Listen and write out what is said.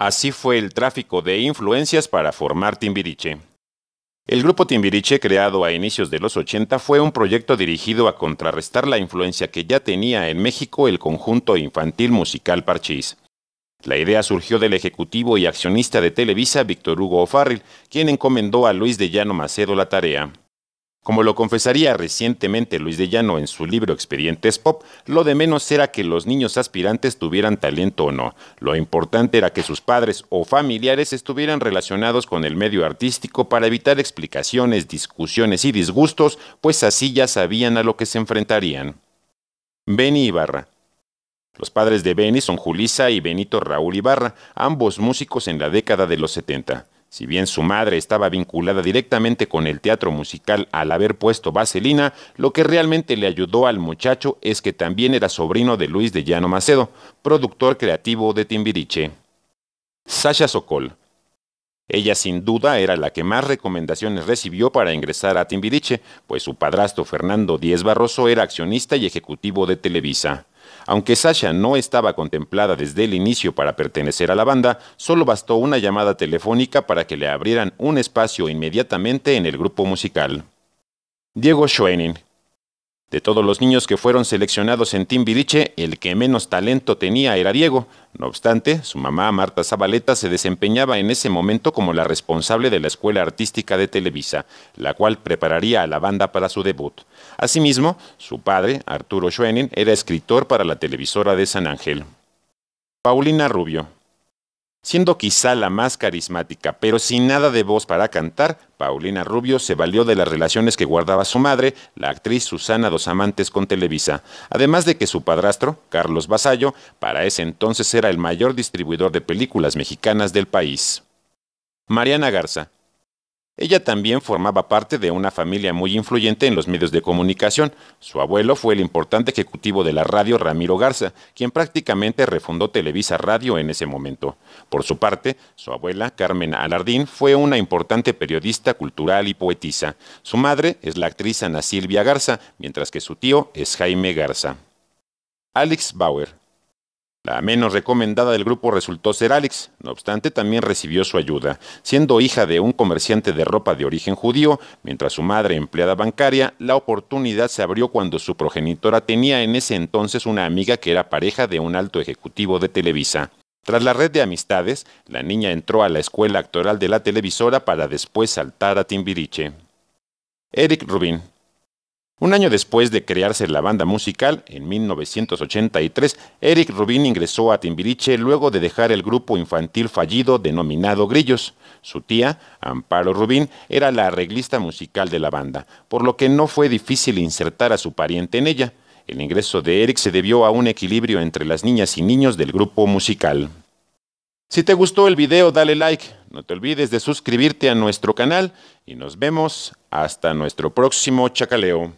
Así fue el tráfico de influencias para formar Timbiriche. El grupo Timbiriche, creado a inicios de los 80, fue un proyecto dirigido a contrarrestar la influencia que ya tenía en México el conjunto infantil musical Parchís. La idea surgió del ejecutivo y accionista de Televisa, Víctor Hugo O'Farrill, quien encomendó a Luis de Llano Macedo la tarea. Como lo confesaría recientemente Luis de Llano en su libro Expedientes Pop, lo de menos era que los niños aspirantes tuvieran talento o no. Lo importante era que sus padres o familiares estuvieran relacionados con el medio artístico para evitar explicaciones, discusiones y disgustos, pues así ya sabían a lo que se enfrentarían. Benny Ibarra, los padres de Benny son Julisa y Benito Raúl Ibarra, ambos músicos en la década de los 70. Si bien su madre estaba vinculada directamente con el teatro musical al haber puesto Vaselina, lo que realmente le ayudó al muchacho es que también era sobrino de Luis de Llano Macedo, productor creativo de Timbiriche. Sasha Sokol. Ella sin duda era la que más recomendaciones recibió para ingresar a Timbiriche, pues su padrastro Fernando Díez Barroso era accionista y ejecutivo de Televisa. Aunque Sasha no estaba contemplada desde el inicio para pertenecer a la banda, solo bastó una llamada telefónica para que le abrieran un espacio inmediatamente en el grupo musical. Diego Schoenin de todos los niños que fueron seleccionados en Timbiriche, el que menos talento tenía era Diego. No obstante, su mamá, Marta Zabaleta, se desempeñaba en ese momento como la responsable de la Escuela Artística de Televisa, la cual prepararía a la banda para su debut. Asimismo, su padre, Arturo Schwenin, era escritor para la televisora de San Ángel. Paulina Rubio Siendo quizá la más carismática, pero sin nada de voz para cantar, Paulina Rubio se valió de las relaciones que guardaba su madre, la actriz Susana Dos Amantes con Televisa, además de que su padrastro, Carlos Basallo, para ese entonces era el mayor distribuidor de películas mexicanas del país. Mariana Garza, ella también formaba parte de una familia muy influyente en los medios de comunicación. Su abuelo fue el importante ejecutivo de la radio Ramiro Garza, quien prácticamente refundó Televisa Radio en ese momento. Por su parte, su abuela, Carmen Alardín, fue una importante periodista cultural y poetisa. Su madre es la actriz Ana Silvia Garza, mientras que su tío es Jaime Garza. Alex Bauer, la menos recomendada del grupo resultó ser Alex, no obstante también recibió su ayuda, siendo hija de un comerciante de ropa de origen judío, mientras su madre empleada bancaria, la oportunidad se abrió cuando su progenitora tenía en ese entonces una amiga que era pareja de un alto ejecutivo de Televisa. Tras la red de amistades, la niña entró a la escuela actoral de la televisora para después saltar a Timbiriche. Eric Rubin, un año después de crearse la banda musical, en 1983, Eric Rubin ingresó a Timbiriche luego de dejar el grupo infantil fallido denominado Grillos. Su tía, Amparo Rubin, era la arreglista musical de la banda, por lo que no fue difícil insertar a su pariente en ella. El ingreso de Eric se debió a un equilibrio entre las niñas y niños del grupo musical. Si te gustó el video, dale like, no te olvides de suscribirte a nuestro canal y nos vemos hasta nuestro próximo chacaleo.